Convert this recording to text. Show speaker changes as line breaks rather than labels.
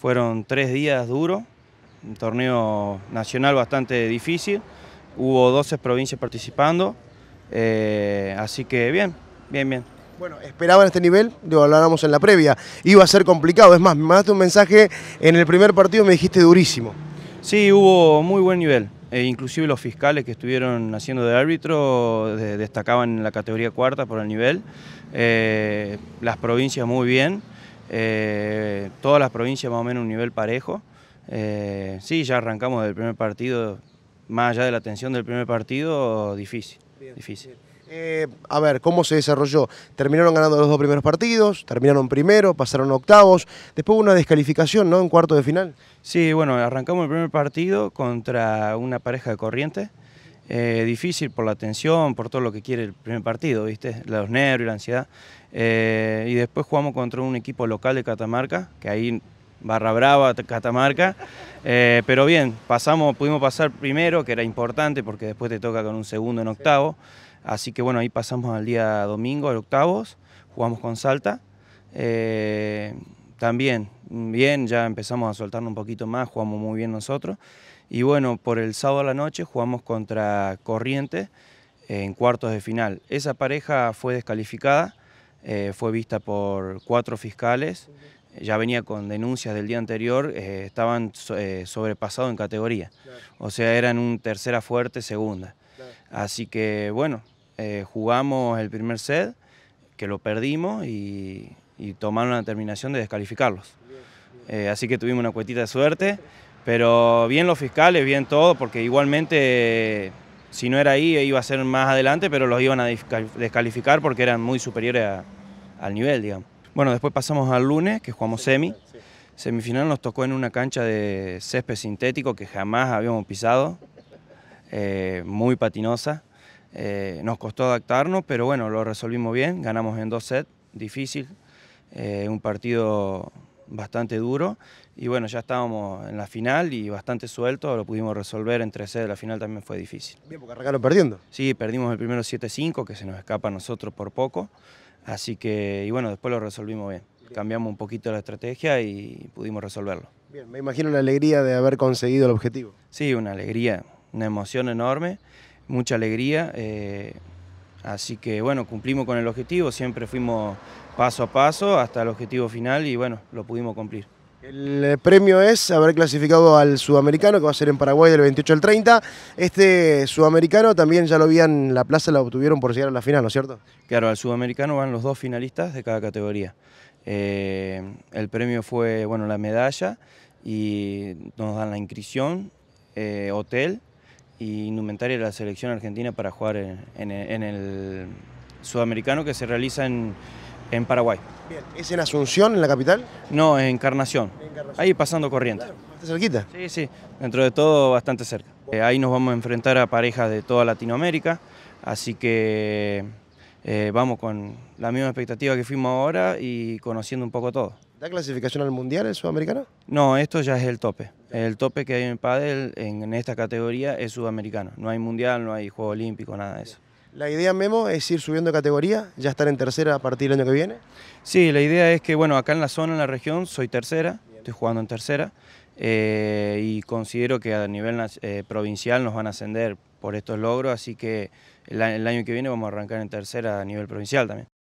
Fueron tres días duros, un torneo nacional bastante difícil. Hubo 12 provincias participando, eh, así que bien, bien, bien.
Bueno, esperaban este nivel, lo hablábamos en la previa, iba a ser complicado, es más, me mandaste un mensaje en el primer partido, me dijiste durísimo.
Sí, hubo muy buen nivel, e inclusive los fiscales que estuvieron haciendo de árbitro destacaban en la categoría cuarta por el nivel, eh, las provincias muy bien, eh, todas las provincias más o menos un nivel parejo. Eh, sí, ya arrancamos del primer partido, más allá de la tensión del primer partido, difícil. difícil.
Eh, a ver, ¿cómo se desarrolló? Terminaron ganando los dos primeros partidos, terminaron primero, pasaron octavos, después hubo una descalificación, ¿no? En cuarto de final.
Sí, bueno, arrancamos el primer partido contra una pareja de corriente eh, difícil por la tensión, por todo lo que quiere el primer partido, ¿viste? Los nervios, la ansiedad. Eh, y después jugamos contra un equipo local de Catamarca, que ahí barra brava Catamarca. Eh, pero bien, pasamos, pudimos pasar primero, que era importante porque después te toca con un segundo en octavo. Así que bueno, ahí pasamos al día domingo, al octavos, jugamos con Salta. también bien, ya empezamos a soltarnos un poquito más, jugamos muy bien nosotros. Y bueno, por el sábado a la noche jugamos contra Corrientes eh, en cuartos de final. Esa pareja fue descalificada, eh, fue vista por cuatro fiscales, ya venía con denuncias del día anterior, eh, estaban sobrepasados en categoría. O sea, eran un tercera fuerte, segunda. Así que bueno, jugamos el primer set, que lo perdimos y y tomaron la determinación de descalificarlos. Eh, así que tuvimos una cuetita de suerte, pero bien los fiscales, bien todo, porque igualmente si no era ahí iba a ser más adelante, pero los iban a descalificar porque eran muy superiores al nivel, digamos. Bueno, después pasamos al lunes, que jugamos semi. Semifinal nos tocó en una cancha de césped sintético que jamás habíamos pisado, eh, muy patinosa. Eh, nos costó adaptarnos, pero bueno, lo resolvimos bien, ganamos en dos sets, difícil, eh, un partido bastante duro y bueno, ya estábamos en la final y bastante suelto, lo pudimos resolver en 3 de la final también fue difícil.
Bien, porque arrancaron perdiendo.
Sí, perdimos el primero 7-5, que se nos escapa a nosotros por poco, así que, y bueno, después lo resolvimos bien. Cambiamos un poquito la estrategia y pudimos resolverlo.
Bien, me imagino la alegría de haber conseguido el objetivo. Sí, una alegría, una emoción
enorme, mucha alegría. Eh, Así que bueno, cumplimos con el objetivo, siempre fuimos paso a paso hasta el objetivo final y bueno, lo pudimos cumplir.
El eh, premio es haber clasificado al sudamericano, que va a ser en Paraguay del 28 al 30. Este sudamericano también ya lo habían, la plaza la obtuvieron por llegar a la final, ¿no es cierto?
Claro, al sudamericano van los dos finalistas de cada categoría. Eh, el premio fue, la medalla y nos dan la inscripción, eh, hotel y indumentaria de la selección argentina para jugar en, el sudamericano que se realiza en, Paraguay. ¿Es en Asunción, en la capital? No, en Encarnación. Ahí pasando corriente.
cerquita? Sí, sí,
dentro de todo bastante cerca. Eh, ahí nos vamos a enfrentar a parejas de toda Latinoamérica, así que eh, vamos con la misma expectativa que fuimos ahora y conociendo un poco todo.
¿Da clasificación al Mundial el Sudamericano? No, esto ya es el tope.
El tope que hay en pádel en, esta categoría es Sudamericano. No hay Mundial, no hay Juego Olímpico, nada de eso.
La idea, Memo, es ir subiendo categoría, ya estar en
tercera a partir del año que viene. Sí, la idea es que, bueno, acá en la zona, en la región, soy tercera, estoy jugando en tercera, eh, y considero que a nivel eh, provincial nos van a ascender por estos logros, así que el año que viene vamos a arrancar en tercera a nivel provincial también.